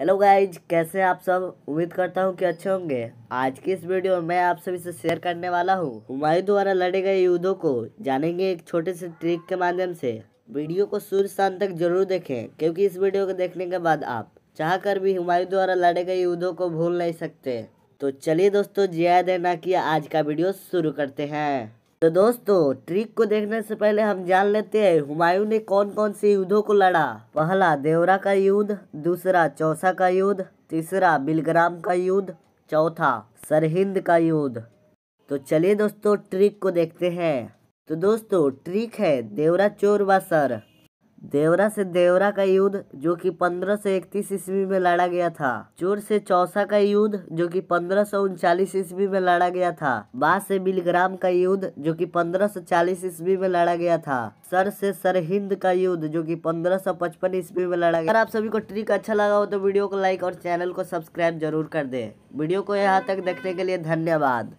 hello guys कैसे हैं आप सब उम्मीद करता हूँ कि अच्छे होंगे आज की इस वीडियो में मैं आप सभी से शेयर करने वाला हूँ हुमायूं द्वारा लड़े गए युद्धों को जानेंगे एक छोटे से ट्रिक के माध्यम से वीडियो को सूर्य शाम तक जरूर देखें क्योंकि इस वीडियो को देखने के बाद आप चाह कर भी हुमायूं द्वारा लड़े गए युद्धों को भूल नहीं सकते तो चलिए दोस्तों जिया देना की आज का वीडियो शुरू करते हैं तो दोस्तों ट्रिक को देखने से पहले हम जान लेते हैं हुमायूं ने कौन कौन से युद्धों को लड़ा पहला देवरा का युद्ध दूसरा चौसा का युद्ध तीसरा बिलग्राम का युद्ध चौथा सरहिंद का युद्ध तो चलिए दोस्तों ट्रिक को देखते हैं तो दोस्तों ट्रिक है देवरा चोर व सर देवरा से देवरा का युद्ध जो कि 1531 ईस्वी में लड़ा गया था चोर से चौसा का युद्ध जो कि 1539 ईस्वी में लड़ा गया था बा से बिलग्राम का युद्ध जो कि 1540 ईस्वी में लड़ा गया था सर से सरहिंद का युद्ध जो कि 1555 ईस्वी में लड़ा गया अगर आप सभी को ट्रिक अच्छा लगा हो तो वीडियो को लाइक और चैनल को सब्सक्राइब जरूर कर दे वीडियो को यहाँ तक देखने के लिए धन्यवाद